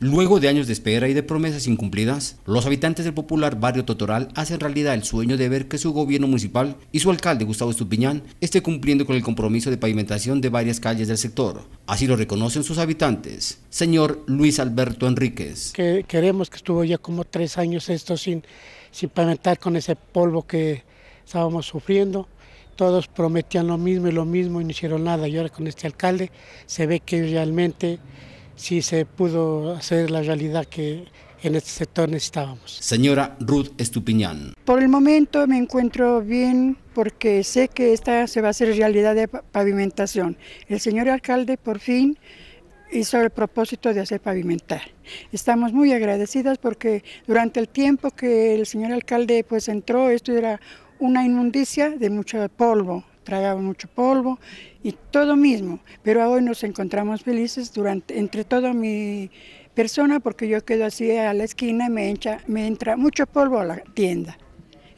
Luego de años de espera y de promesas incumplidas, los habitantes del popular barrio Totoral hacen realidad el sueño de ver que su gobierno municipal y su alcalde Gustavo Estupiñán esté cumpliendo con el compromiso de pavimentación de varias calles del sector. Así lo reconocen sus habitantes. Señor Luis Alberto Enríquez. Que queremos que estuvo ya como tres años esto sin, sin pavimentar con ese polvo que estábamos sufriendo todos prometían lo mismo y lo mismo y no hicieron nada. Y ahora con este alcalde se ve que realmente si se pudo hacer la realidad que en este sector necesitábamos. Señora Ruth Estupiñán. Por el momento me encuentro bien porque sé que esta se va a hacer realidad de pavimentación. El señor alcalde por fin hizo el propósito de hacer pavimentar. Estamos muy agradecidas porque durante el tiempo que el señor alcalde pues entró, esto era una inmundicia de mucho polvo tragaba mucho polvo y todo mismo. Pero hoy nos encontramos felices durante, entre toda mi persona porque yo quedo así a la esquina y me, me entra mucho polvo a la tienda.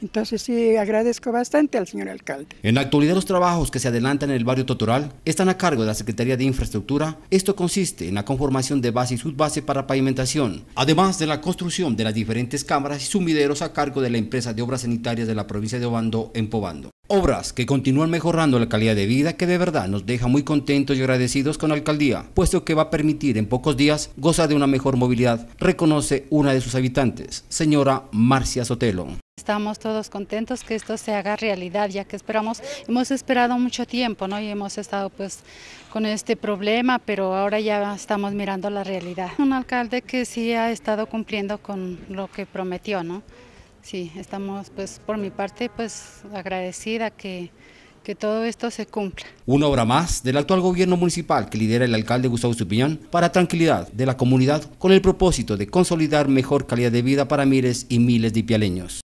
Entonces sí, agradezco bastante al señor alcalde. En la actualidad los trabajos que se adelantan en el barrio Totoral están a cargo de la Secretaría de Infraestructura. Esto consiste en la conformación de base y subbase para pavimentación, además de la construcción de las diferentes cámaras y sumideros a cargo de la empresa de obras sanitarias de la provincia de Obando en Pobando. Obras que continúan mejorando la calidad de vida que de verdad nos deja muy contentos y agradecidos con la alcaldía, puesto que va a permitir en pocos días gozar de una mejor movilidad, reconoce una de sus habitantes, señora Marcia Sotelo. Estamos todos contentos que esto se haga realidad, ya que esperamos, hemos esperado mucho tiempo, ¿no? Y hemos estado pues con este problema, pero ahora ya estamos mirando la realidad. Un alcalde que sí ha estado cumpliendo con lo que prometió, ¿no? Sí, estamos pues por mi parte pues agradecida que, que todo esto se cumpla. Una obra más del actual gobierno municipal que lidera el alcalde Gustavo supiñón para tranquilidad de la comunidad con el propósito de consolidar mejor calidad de vida para miles y miles de ipialeños.